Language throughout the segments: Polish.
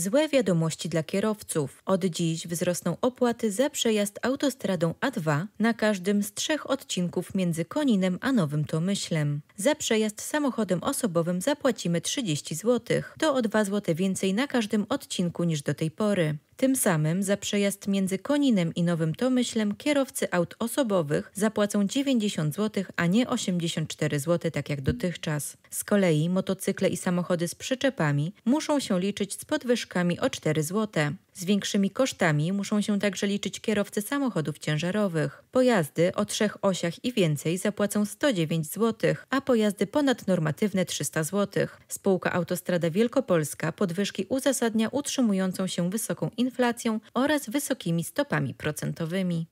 Złe wiadomości dla kierowców. Od dziś wzrosną opłaty za przejazd autostradą A2 na każdym z trzech odcinków między Koninem a Nowym Tomyślem. Za przejazd samochodem osobowym zapłacimy 30 zł. To o 2 zł więcej na każdym odcinku niż do tej pory. Tym samym za przejazd między Koninem i Nowym Tomyślem kierowcy aut osobowych zapłacą 90 zł, a nie 84 zł, tak jak dotychczas. Z kolei motocykle i samochody z przyczepami muszą się liczyć z podwyżkami o 4 zł. Z większymi kosztami muszą się także liczyć kierowcy samochodów ciężarowych. Pojazdy o trzech osiach i więcej zapłacą 109 zł, a pojazdy ponadnormatywne 300 zł. Spółka Autostrada Wielkopolska podwyżki uzasadnia utrzymującą się wysoką inflacją oraz wysokimi stopami procentowymi.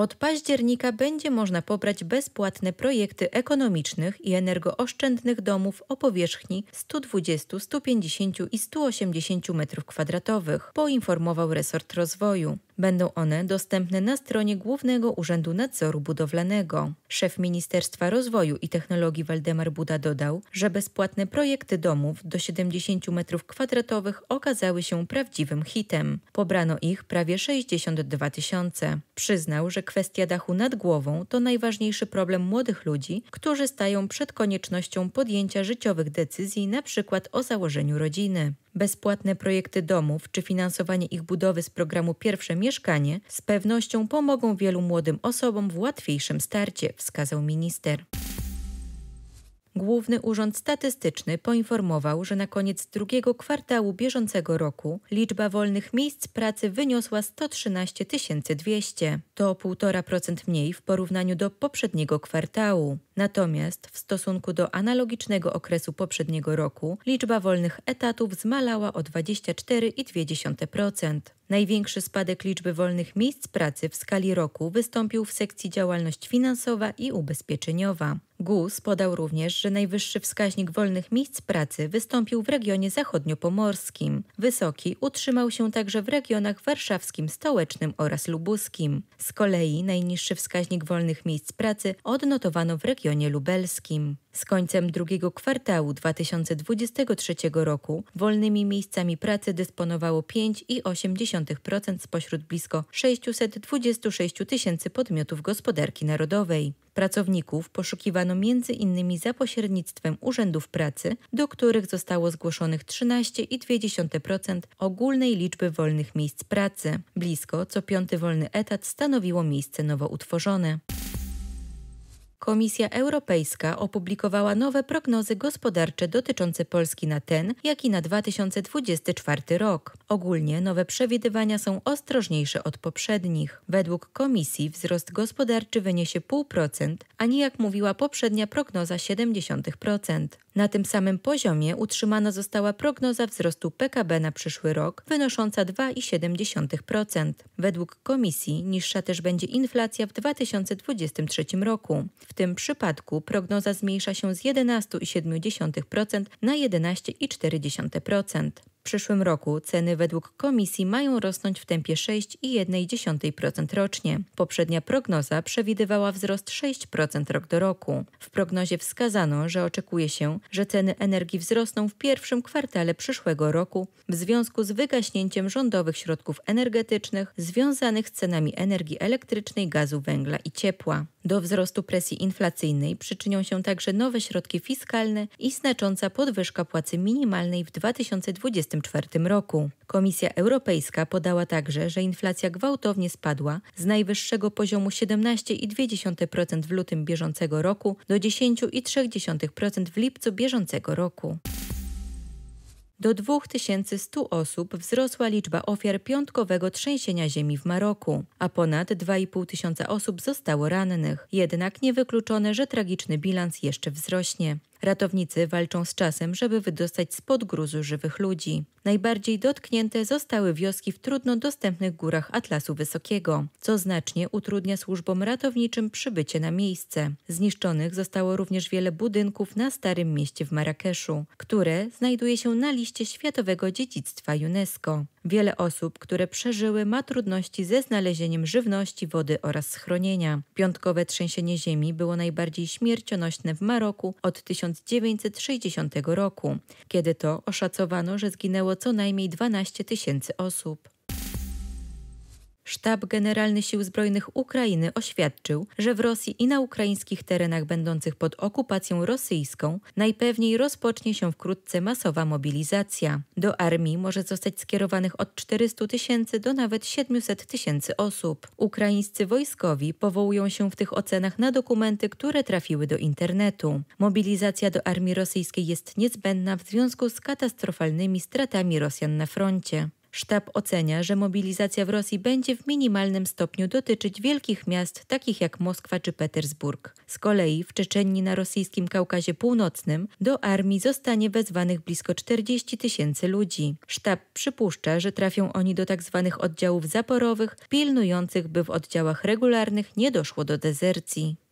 Od października będzie można pobrać bezpłatne projekty ekonomicznych i energooszczędnych domów o powierzchni 120, 150 i 180 m2, poinformował resort rozwoju. Będą one dostępne na stronie Głównego Urzędu Nadzoru Budowlanego. Szef Ministerstwa Rozwoju i Technologii Waldemar Buda dodał, że bezpłatne projekty domów do 70 m2 okazały się prawdziwym hitem. Pobrano ich prawie 62 tysiące. Przyznał, że kwestia dachu nad głową to najważniejszy problem młodych ludzi, którzy stają przed koniecznością podjęcia życiowych decyzji, np. o założeniu rodziny. Bezpłatne projekty domów czy finansowanie ich budowy z programu Pierwsze Mieszkanie z pewnością pomogą wielu młodym osobom w łatwiejszym starcie, wskazał minister. Główny Urząd Statystyczny poinformował, że na koniec drugiego kwartału bieżącego roku liczba wolnych miejsc pracy wyniosła 113 200. To 1,5% mniej w porównaniu do poprzedniego kwartału. Natomiast w stosunku do analogicznego okresu poprzedniego roku liczba wolnych etatów zmalała o 24,2%. Największy spadek liczby wolnych miejsc pracy w skali roku wystąpił w sekcji działalność finansowa i ubezpieczeniowa. GUS podał również, że najwyższy wskaźnik wolnych miejsc pracy wystąpił w regionie zachodniopomorskim. Wysoki utrzymał się także w regionach warszawskim, stołecznym oraz lubuskim. Z kolei najniższy wskaźnik wolnych miejsc pracy odnotowano w regionie lubelskim. Z końcem drugiego kwartału 2023 roku wolnymi miejscami pracy dysponowało 5,8 0,6% spośród blisko 626 tysięcy podmiotów gospodarki narodowej. Pracowników poszukiwano między innymi za pośrednictwem urzędów pracy, do których zostało zgłoszonych 13,2% ogólnej liczby wolnych miejsc pracy. Blisko co piąty wolny etat stanowiło miejsce nowo utworzone. Komisja Europejska opublikowała nowe prognozy gospodarcze dotyczące Polski na ten, jak i na 2024 rok. Ogólnie nowe przewidywania są ostrożniejsze od poprzednich. Według komisji wzrost gospodarczy wyniesie 0,5%, a nie jak mówiła poprzednia prognoza 0,7%. Na tym samym poziomie utrzymana została prognoza wzrostu PKB na przyszły rok, wynosząca 2,7%. Według komisji niższa też będzie inflacja w 2023 roku. W tym przypadku prognoza zmniejsza się z 11,7% na 11,4%. W przyszłym roku ceny według komisji mają rosnąć w tempie 6,1% rocznie. Poprzednia prognoza przewidywała wzrost 6% rok do roku. W prognozie wskazano, że oczekuje się, że ceny energii wzrosną w pierwszym kwartale przyszłego roku w związku z wygaśnięciem rządowych środków energetycznych związanych z cenami energii elektrycznej, gazu, węgla i ciepła. Do wzrostu presji inflacyjnej przyczynią się także nowe środki fiskalne i znacząca podwyżka płacy minimalnej w 2024 roku. Komisja Europejska podała także, że inflacja gwałtownie spadła z najwyższego poziomu 17,2% w lutym bieżącego roku do 10,3% w lipcu bieżącego roku. Do 2100 osób wzrosła liczba ofiar piątkowego trzęsienia ziemi w Maroku, a ponad 2,5 tysiąca osób zostało rannych. Jednak niewykluczone, że tragiczny bilans jeszcze wzrośnie. Ratownicy walczą z czasem, żeby wydostać spod gruzu żywych ludzi. Najbardziej dotknięte zostały wioski w trudno dostępnych górach Atlasu Wysokiego, co znacznie utrudnia służbom ratowniczym przybycie na miejsce. Zniszczonych zostało również wiele budynków na Starym Mieście w Marrakeszu, które znajduje się na liście Światowego Dziedzictwa UNESCO. Wiele osób, które przeżyły, ma trudności ze znalezieniem żywności, wody oraz schronienia. Piątkowe trzęsienie ziemi było najbardziej śmiercionośne w Maroku od 1000 1960 roku, kiedy to oszacowano, że zginęło co najmniej 12 tysięcy osób. Sztab Generalny Sił Zbrojnych Ukrainy oświadczył, że w Rosji i na ukraińskich terenach będących pod okupacją rosyjską najpewniej rozpocznie się wkrótce masowa mobilizacja. Do armii może zostać skierowanych od 400 tysięcy do nawet 700 tysięcy osób. Ukraińscy wojskowi powołują się w tych ocenach na dokumenty, które trafiły do internetu. Mobilizacja do armii rosyjskiej jest niezbędna w związku z katastrofalnymi stratami Rosjan na froncie. Sztab ocenia, że mobilizacja w Rosji będzie w minimalnym stopniu dotyczyć wielkich miast takich jak Moskwa czy Petersburg. Z kolei w Czeczenii na rosyjskim Kaukazie Północnym do armii zostanie wezwanych blisko 40 tysięcy ludzi. Sztab przypuszcza, że trafią oni do tzw. Tak oddziałów zaporowych, pilnujących, by w oddziałach regularnych nie doszło do dezercji.